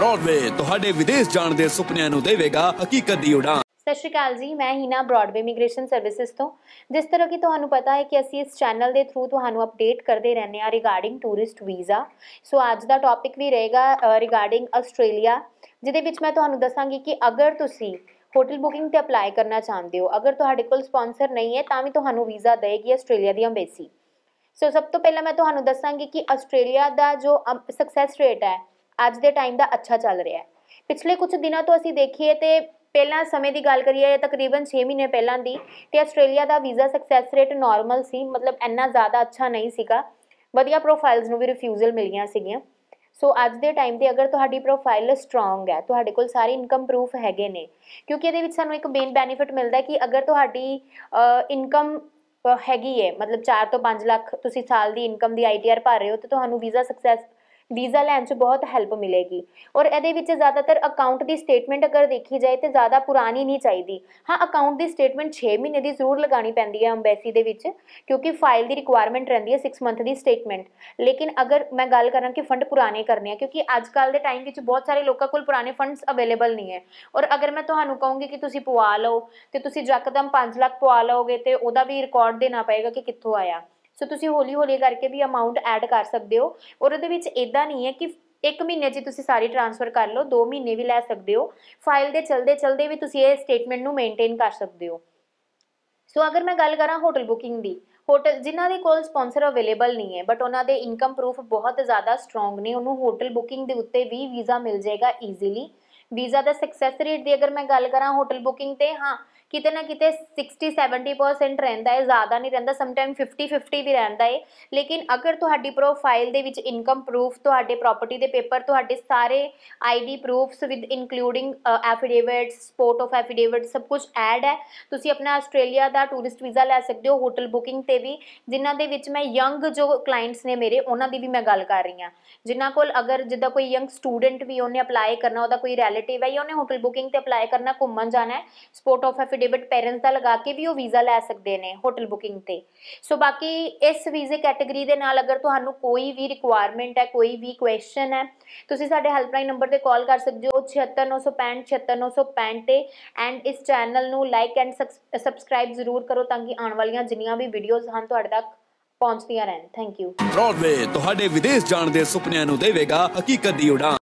Broadway ਤੁਹਾਡੇ ਵਿਦੇਸ਼ ਜਾਣ ਦੇ ਸੁਪਨਿਆਂ ਨੂੰ ਦੇਵੇਗਾ ਹਕੀਕਤ ਦੀ ਉਡਾਨ ਸਤਿ ਸ਼੍ਰੀ ਅਕਾਲ ਜੀ ਮੈਂ ਹੀਨਾ ਬ੍ਰਾਡਵੇ ਇਮੀਗ੍ਰੇਸ਼ਨ ਸਰਵਿਸਿਜ਼ ਤੋਂ ਜਿਸ ਤਰ੍ਹਾਂ ਕਿ ਤੁਹਾਨੂੰ ਪਤਾ ਹੈ ਕਿ ਅਸੀਂ ਇਸ ਚੈਨਲ ਦੇ ਥਰੂ ਤੁਹਾਨੂੰ ਅਪਡੇਟ ਕਰਦੇ ਰਹਿੰਦੇ ਹਾਂ ਰਿਗਾਰਡਿੰਗ ਟੂਰਿਸਟ ਵੀਜ਼ਾ ਸੋ ਅੱਜ ਦਾ ਟੌਪਿਕ ਵੀ ਰਹੇਗਾ ਰਿਗਾਰਡਿੰਗ ਆਸਟ੍ਰੇਲੀਆ ਜਿਹਦੇ ਵਿੱਚ ਮੈਂ ਤੁਹਾਨੂੰ ਦੱਸਾਂਗੀ ਕਿ ਅਗਰ ਤੁਸੀਂ ਹੋਟਲ ਬੁਕਿੰਗ ਤੇ ਅਪਲਾਈ ਕਰਨਾ ਚਾਹੁੰਦੇ ਹੋ ਅਗਰ ਤੁਹਾਡੇ ਕੋਲ ਸਪਾਂਸਰ ਨਹੀਂ ਹੈ ਤਾਂ ਵੀ ਤੁਹਾਨੂੰ ਵੀਜ਼ਾ ਦੇਗੀ ਆਸਟ੍ਰੇਲੀਆ ਦੀ ਐਮਬੈਸੀ ਸੋ ਸਭ ਤੋਂ ਪਹਿਲਾਂ ਮੈਂ ਤੁਹਾਨੂੰ ਦੱਸਾਂਗੀ ਕਿ ਆਸਟ੍ਰੇਲੀਆ ਦਾ ਜੋ ਸਕਸੈਸ ਰੇਟ ਹੈ ਅੱਜ ਦੇ ਟਾਈਮ ਦਾ ਅੱਛਾ ਚੱਲ ਰਿਹਾ ਹੈ ਪਿਛਲੇ ਕੁਝ ਦਿਨਾਂ ਤੋਂ ਅਸੀਂ ਦੇਖੀਏ ਤੇ ਪਹਿਲਾਂ ਸਮੇਂ ਦੀ ਗੱਲ ਕਰੀਏ ਤਕਰੀਬਨ 6 ਮਹੀਨੇ ਪਹਿਲਾਂ ਦੀ ਤੇ ਆਸਟ੍ਰੇਲੀਆ ਦਾ ਵੀਜ਼ਾ ਸਕਸੈਸ ਰੇਟ ਨਾਰਮਲ ਸੀ ਮਤਲਬ ਇੰਨਾ ਜ਼ਿਆਦਾ ਅੱਛਾ ਨਹੀਂ ਸੀਗਾ ਵਧੀਆ ਪ੍ਰੋਫਾਈਲਸ ਨੂੰ ਵੀ ਰਿਫਿਊਜ਼ਲ ਮਿਲੀਆਂ ਸੀਗੀਆਂ ਸੋ ਅੱਜ ਦੇ ਟਾਈਮ ਤੇ ਅਗਰ ਤੁਹਾਡੀ ਪ੍ਰੋਫਾਈਲ ਸਟਰੋਂਗ ਹੈ ਤੁਹਾਡੇ ਕੋਲ ਸਾਰੇ ਇਨਕਮ ਪ੍ਰੂਫ ਹੈਗੇ ਨੇ ਕਿਉਂਕਿ ਇਹਦੇ ਵਿੱਚ ਸਾਨੂੰ ਇੱਕ ਮੇਨ ਬੈਨੀਫਿਟ ਮਿਲਦਾ ਕਿ ਅਗਰ ਤੁਹਾਡੀ ਇਨਕਮ ਹੈਗੀ ਹੈ ਮਤਲਬ 4 ਤੋਂ 5 ਲੱਖ ਤੁਸੀਂ ਸਾਲ ਦੀ ਇਨਕਮ ਦੀ ਆਈਟੀਆਰ ਭਰ ਰਹੇ ਹੋ ਤੇ ਤੁਹਾਨੂੰ ਵੀਜ਼ਾ ਸਕਸੈਸ ਵੀਜ਼ਾ ਲੈਣ 'ਚ ਬਹੁਤ ਹੈਲਪ ਮਿਲੇਗੀ ਔਰ ਇਹਦੇ ਵਿੱਚ ਜ਼ਿਆਦਾਤਰ ਅਕਾਊਂਟ ਦੀ ਸਟੇਟਮੈਂਟ ਅਗਰ ਦੇਖੀ ਜਾਏ ਤੇ ਜ਼ਿਆਦਾ ਪੁਰਾਣੀ ਨਹੀਂ ਚਾਹੀਦੀ ਹਾਂ ਅਕਾਊਂਟ ਦੀ ਸਟੇਟਮੈਂਟ 6 ਮਹੀਨੇ ਦੀ ਜ਼ਰੂਰ ਲਗਾਣੀ ਪੈਂਦੀ ਹੈ ਐਮਬੈਸੀ ਦੇ ਵਿੱਚ ਕਿਉਂਕਿ ਫਾਈਲ ਦੀ ਰਿਕੁਆਇਰਮੈਂਟ ਰਹਿੰਦੀ ਹੈ 6 ਮੰਥ ਦੀ ਸਟੇਟਮੈਂਟ ਲੇਕਿਨ ਅਗਰ ਮੈਂ ਗੱਲ ਕਰਾਂ ਕਿ ਫੰਡ ਪੁਰਾਣੇ ਕਰਨੇ ਆ ਕਿਉਂਕਿ ਅੱਜ ਕੱਲ ਦੇ ਟਾਈਮ ਵਿੱਚ ਬਹੁਤ ਸਾਰੇ ਲੋਕਾਂ ਕੋਲ ਪੁਰਾਣੇ ਫੰਡਸ ਅਵੇਲੇਬਲ ਨਹੀਂ ਹੈ ਔਰ ਅਗਰ ਮੈਂ ਤੁਹਾਨੂੰ ਕਹੂੰਗੀ ਕਿ ਤੁਸੀਂ ਪਵਾ ਲਓ ਤੇ ਤੁਸੀਂ ਜੱਕਦਮ 5 ਲੱਖ ਪਵਾ ਲਓਗੇ ਤੇ ਉਹਦਾ ਵੀ ਰਿਕਾਰਡ ਦੇਣਾ ਪਏਗਾ ਕਿ ਕਿੱਥੋਂ ਆਇਆ ਸੋ ਤੁਸੀਂ ਹੌਲੀ ਹੌਲੀ ਕਰਕੇ ਵੀ ਅਮਾਉਂਟ ਐਡ ਕਰ ਸਕਦੇ ਹੋ ਔਰ ਉਹਦੇ ਵਿੱਚ ਇਦਾਂ ਨਹੀਂ ਹੈ ਕਿ ਇੱਕ ਮਹੀਨੇ 'ਚ ਤੁਸੀਂ ਸਾਰੀ ਟ੍ਰਾਂਸਫਰ ਕਰ ਲਓ 2 ਮਹੀਨੇ ਵੀ ਲੈ ਸਕਦੇ ਹੋ ਫਾਈਲ ਦੇ ਚਲਦੇ ਚਲਦੇ ਵੀ ਤੁਸੀਂ ਇਹ ਸਟੇਟਮੈਂਟ ਨੂੰ ਮੇਨਟੇਨ ਕਰ ਸਕਦੇ ਹੋ ਸੋ ਅਗਰ ਮੈਂ ਗੱਲ ਕਰਾਂ ਹੋਟਲ ਬੁਕਿੰਗ ਦੀ ਹੋਟਲ ਜਿਨ੍ਹਾਂ ਦੇ ਕੋਲ ਸਪான்ਸਰ ਅਵੇਲੇਬਲ ਨਹੀਂ ਹੈ ਬਟ ਉਹਨਾਂ ਦੇ ਇਨਕਮ ਪ੍ਰੂਫ ਬਹੁਤ ਜ਼ਿਆਦਾ ਸਟਰੋਂਗ ਨੇ ਉਹਨੂੰ ਹੋਟਲ ਬੁਕਿੰਗ ਦੇ ਉੱਤੇ ਵੀ ਵੀਜ਼ਾ ਮਿਲ ਜਾਏਗਾ ਈਜ਼ੀਲੀ ਵੀਜ਼ਾ ਦਾ ਸਕਸੈਸ ਰੇਟ ਦੀ ਅਗਰ ਮੈਂ ਗੱਲ ਕਰਾਂ ਹੋਟਲ ਬੁਕਿੰਗ ਤੇ ਹਾਂ ਕਿਤੇ ਨਾ ਕਿਤੇ 60 70% ਰਹਿੰਦਾ ਹੈ ਜ਼ਿਆਦਾ ਨਹੀਂ ਰਹਿੰਦਾ ਸਮ ਟਾਈਮ 50 50 ਵੀ ਰਹਿੰਦਾ ਹੈ ਲੇਕਿਨ ਅਗਰ ਤੁਹਾਡੀ ਪ੍ਰੋਫਾਈਲ ਦੇ ਵਿੱਚ ਇਨਕਮ ਪ੍ਰੂਫ ਤੁਹਾਡੇ ਪ੍ਰਾਪਰਟੀ ਦੇ ਪੇਪਰ ਤੁਹਾਡੇ ਸਾਰੇ ID proofs with including affidavits support of affidavit ਸਭ ਕੁਝ ਐਡ ਹੈ ਤੁਸੀਂ ਆਪਣਾ ਆਸਟ੍ਰੇਲੀਆ ਦਾ ਟੂਰਿਸਟ ਵੀਜ਼ਾ ਲੈ ਸਕਦੇ ਹੋ ਹੋਟਲ ਬੁਕਿੰਗ ਤੇ ਵੀ ਜਿਨ੍ਹਾਂ ਦੇ ਵਿੱਚ ਮੈਂ ਯੰਗ ਜੋ ਕਲਾਇੰਟਸ ਨੇ ਮੇਰੇ ਉਹਨਾਂ ਦੀ ਵੀ ਮੈਂ ਗੱਲ ਕਰ ਰਹੀ ਹਾਂ ਜਿਨ੍ਹਾਂ ਕੋਲ ਅਗਰ ਜਿੱਦਾਂ ਕੋਈ ਯੰਗ ਸਟੂਡੈਂਟ ਵੀ ਉਹਨੇ ਅਪਲਾਈ ਕਰਨਾ ਉਹਦਾ ਕੋਈ ਰੈਲੇ ਰਿਲੇਟਿਵ ਹੈ ਜਾਂ ਉਹਨੇ ਹੋਟਲ ਬੁਕਿੰਗ ਤੇ ਅਪਲਾਈ ਕਰਨਾ ਘੁੰਮਣ ਜਾਣਾ ਹੈ ਸਪੋਰਟ ਆਫ ਐਫੀਡੇਵਿਟ ਪੇਰੈਂਟਸ ਦਾ ਲਗਾ ਕੇ ਵੀ ਉਹ ਵੀਜ਼ਾ ਲੈ ਸਕਦੇ ਨੇ ਹੋਟਲ ਬੁਕਿੰਗ ਤੇ ਸੋ ਬਾਕੀ ਇਸ ਵੀਜ਼ੇ ਕੈਟਾਗਰੀ ਦੇ ਨਾਲ ਅਗਰ ਤੁਹਾਨੂੰ ਕੋਈ ਵੀ ਰਿਕੁਆਇਰਮੈਂਟ ਹੈ ਕੋਈ ਵੀ ਕੁਐਸਚਨ ਹੈ ਤੁਸੀਂ ਸਾਡੇ ਹੈਲਪਲਾਈਨ ਨੰਬਰ ਤੇ ਕਾਲ ਕਰ ਸਕਦੇ ਹੋ 76965 ਤੇ ਐਂਡ ਇਸ ਚੈਨਲ ਨੂੰ ਲਾਈਕ ਐਂਡ ਸਬਸਕ੍ਰਾਈਬ ਜ਼ਰੂਰ ਕਰੋ ਤਾਂ ਕਿ ਆਉਣ ਵਾਲੀਆਂ ਜਿੰਨੀਆਂ ਵੀ ਵੀਡੀਓਜ਼ ਹਨ ਤੁਹਾਡੇ ਤੱਕ ਪਹੁੰਚਦੀਆਂ ਰਹਿਣ ਥੈਂਕ ਯੂ ਬ੍ਰੌਡਵੇ ਤੁਹਾਡੇ ਵਿਦੇਸ਼ ਜਾਣ ਦੇ ਸੁਪਨਿਆਂ ਨੂੰ ਦੇਵੇਗਾ ਹਕੀਕਤ ਦੀ ਉਡਾਨ